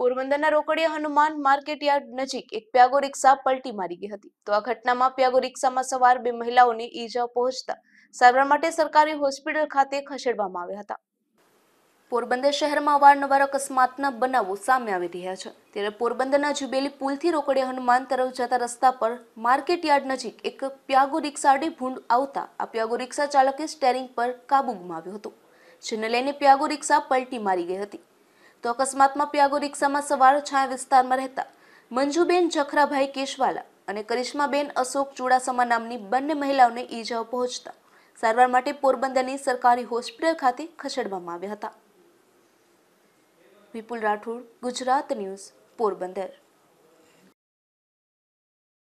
પોરબંદરના રોકડીયા Hanuman market yard નજીક એક પ્યાગો રિક્ષા પલટી મારી ગઈ હતી તો આ ઘટનામાં પ્યાગો રિક્ષામાં સવાર બે મહિલાઓને ઈજા પહોંચતા સારવાર માટે સરકારી હોસ્પિટલ ખાતે ખસેડવામાં આવ્યા હતા પોરબંદર શહેરમાં અવારનવાર અકસ્માતના બનાવો સામે આવી રહ્યા છે ત્યારે પોરબંદરના જુબેલી પુલથી રોકડીયા હનુમાન તરફ જતા રસ્તા પર માર્કેટ યાર્ડ નજીક એક પ્યાગો રિક્ષા આડી ભૂંડ આવતા આ પ્યાગો રિક્ષા ચાલકે સ્ટેરિંગ પર કાબુ ગુમાવ્યો હતો જેને લઈને પ્યાગો રિક્ષા પલટી મારી ગઈ હતી તો અકસ્માતમાં પ્યાગો રિક્ષામાં સવાર છાયા વિસ્તારમાં રહેતા મંજુબેન જખરાભાઈ કેશવાલા અને કરિશ્માબેન અશોક ચુડાસમા નામની બંને મહિલાઓને ઈજાઓ પહોંચતા સારવાર માટે પોરબંદરની સરકારી હોસ્પિટલ ખાતે ખસેડવામાં આવ્યા હતા વિપુલ રાઠોડ ગુજરાત ન્યૂઝ પોરબંદર